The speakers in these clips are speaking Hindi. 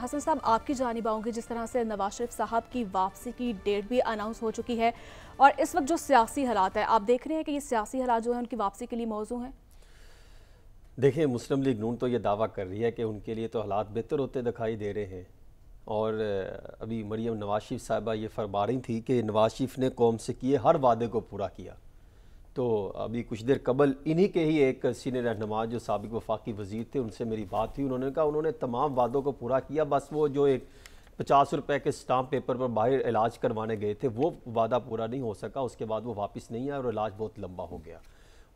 हसन साहब आपकी जानी आऊँगी जिस तरह से नवाज शरीफ साहब की वापसी की डेट भी अनाउंस हो चुकी है और इस वक्त जो सियासी हालात है आप देख रहे हैं कि ये सियासी हालात जो है उनकी वापसी के लिए मौजू हैं देखिए मुस्लिम लीग नून तो ये दावा कर रही है कि उनके लिए तो हालात बेहतर होते दिखाई दे रहे हैं और अभी मरियम नवाज शरीफ साहबा ये रही थी कि नवाज शरीफ ने कौम से किए हर वादे को पूरा किया तो अभी कुछ देर कबल इन्हीं के ही एक सीनियर रहनमा जो सबक वफाकी वजीर थे उनसे मेरी बात हुई उन्होंने कहा उन्होंने तमाम वादों को पूरा किया बस वो जो एक पचास रुपए के स्टाम्प पेपर पर बाहर इलाज करवाने गए थे वो वादा पूरा नहीं हो सका उसके बाद वो वापस नहीं आया और इलाज बहुत लंबा हो गया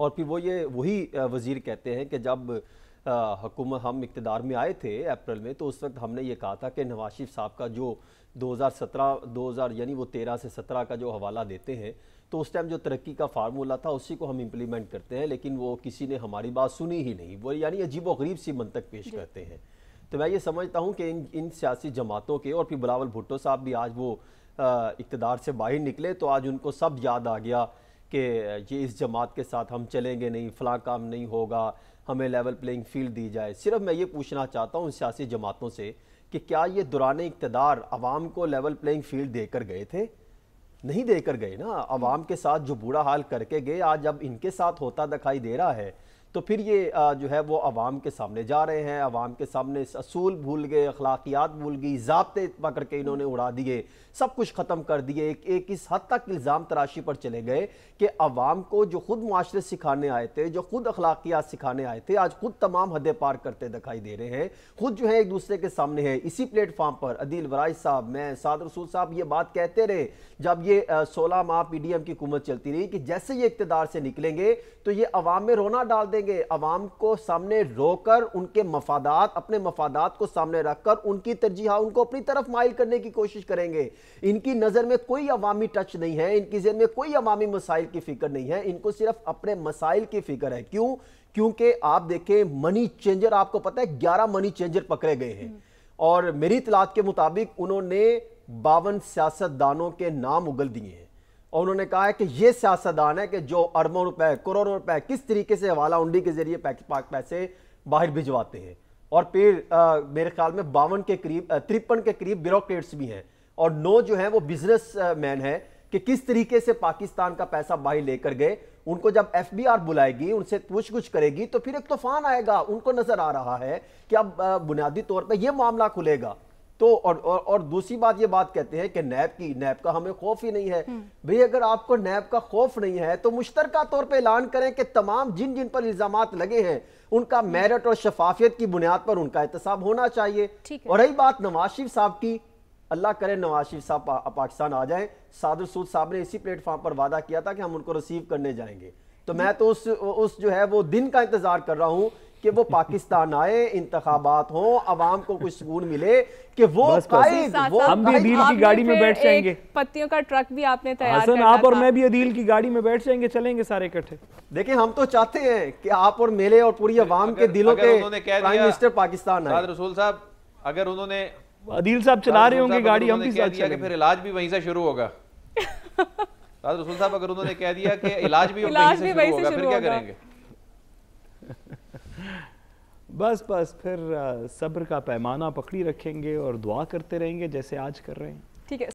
और फिर वो ये वही वज़ीर कहते हैं कि जब हुकूमत हम इकतदार में आए थे अप्रैल में तो उस वक्त हमने ये कहा था कि नवाज शरीफ साहब का जो 2017 2000 यानी वो 13 से 17 का जो हवाला देते हैं तो उस टाइम जो तरक्की का फार्मूला था उसी को हम इम्प्लीमेंट करते हैं लेकिन वो किसी ने हमारी बात सुनी ही नहीं वो यानी अजीब व गरीब सी मंतक पेश करते हैं तो मैं ये समझता हूँ कि इन इन सियासी जमातों के और फिर बिलावल भुट्टो साहब भी आज वो इकतदार से बाहर निकले तो आज उनको सब याद आ गया कि ये इस जमात के साथ हम चलेंगे नहीं फ़लाँ काम नहीं होगा हमें लेवल प्लेइंग फील्ड दी जाए सिर्फ मैं ये पूछना चाहता हूँ सियासी जमातों से कि क्या ये दुरान इकतदार आवाम को लेवल प्लेइंग फील्ड देकर गए थे नहीं देकर गए ना आवाम के साथ जो बुरा हाल करके गए आज अब इनके साथ होता दिखाई दे रहा है तो फिर ये जो है वो आवाम के सामने जा रहे हैं आवाम के सामने असूल भूल गए अखलाकियात भूल गई जबते इतवा करके इन्होंने उड़ा दिए सब कुछ ख़त्म कर दिए एक एक इस हद तक इल्ज़ाम तराशी पर चले गए कि आवाम को जो खुद माशरे सिखाने आए थे जो खुद अखलाकियात सिखाने आए थे आज खुद तमाम हदें पार करते दिखाई दे रहे हैं खुद जो है एक दूसरे के सामने है इसी प्लेटफॉर्म पर अदील वराज साहब मैं साद रसूल साहब ये बात कहते रहे जब ये सोलह माह पी डी एम की हुकूमत चलती रही कि जैसे ये इकतदार से निकलेंगे तो ये आवाम में रोना डाल देंगे देंगे अवाम को सामने रोकर उनके मफादात अपने मफादात को सामने रखकर उनकी तरजीह उनको अपनी तरफ माइल करने की कोशिश करेंगे इनकी नज़र में कोई अवामी टच नहीं है इनकी जेन में कोई अवामी मसाइल की फिक्र नहीं है इनको सिर्फ अपने मसाइल की फिक्र है क्यों क्योंकि आप देखें मनी चेंजर आपको पता है ग्यारह मनी चेंजर पकड़े गए हैं और मेरी इतलात के मुताबिक उन्होंने बावन सियासतदानों के नाम उगल दिए हैं और उन्होंने कहा है कि ये सियासतदान है कि जो अरबों रुपए करोड़ों रुपए किस तरीके से हवाला उंडी के जरिए पाक पैसे बाहर भिजवाते हैं और फिर मेरे ख्याल में बावन के करीब तिरपन के करीब ब्यूरोक्रेट्स भी हैं और नौ जो है वो बिजनेस मैन है कि किस तरीके से पाकिस्तान का पैसा बाहर लेकर गए उनको जब एफ बी आर बुलाएगी उनसे पूछ गुछ करेगी तो फिर एक तूफान आएगा उनको नजर आ रहा है कि अब बुनियादी तौर पर यह मामला खुलेगा तो और और, और दूसरी बात ये बात कहते हैं कि नैब की नैब का हमें खौफ ही नहीं है हम्म। भाई अगर आपको नैब का खौफ नहीं है तो मुश्तर तौर पर ऐलान करें कि तमाम जिन जिन पर इल्जाम लगे हैं उनका हम्म। मेरिट और शफाफियत की बुनियाद पर उनका एहतसाब होना चाहिए और रही बात नवाज शरीफ साहब की अल्लाह करे नवाज शरीफ साहब पाकिस्तान आ जाए सादर सूद साहब ने इसी प्लेटफॉर्म पर वादा किया था कि हम उनको रिसीव करने जाएंगे तो मैं तो उस उस जो है वो दिन का इंतजार कर रहा हूं कि वो पाकिस्तान आए इंतबात हों आवाम को कुछ सुकून मिले कि वो बस कायद वो हम भी अदील की गाड़ी में बैठ जाएंगे पत्तियों का ट्रक भी आपने तैयार हसन आप और मैं भी अदील की गाड़ी में बैठ जाएंगे चलेंगे सारे इकट्ठे देखिए हम तो चाहते हैं कि आप और मेले और पूरी आवाम के दिलों के प्राइम मिनिस्टर पाकिस्तान आए रसूल साहब अगर उन्होंने अदील साहब चला रहे होंगे गाड़ी हम भी साथ चलेंगे फिर इलाज भी वहीं से शुरू होगा रसूल साहब अगर उन्होंने कह दिया कि इलाज भी वहीं से शुरू होगा फिर क्या करेंगे बस बस फिर सब्र का पैमाना पकड़ी रखेंगे और दुआ करते रहेंगे जैसे आज कर रहे हैं ठीक है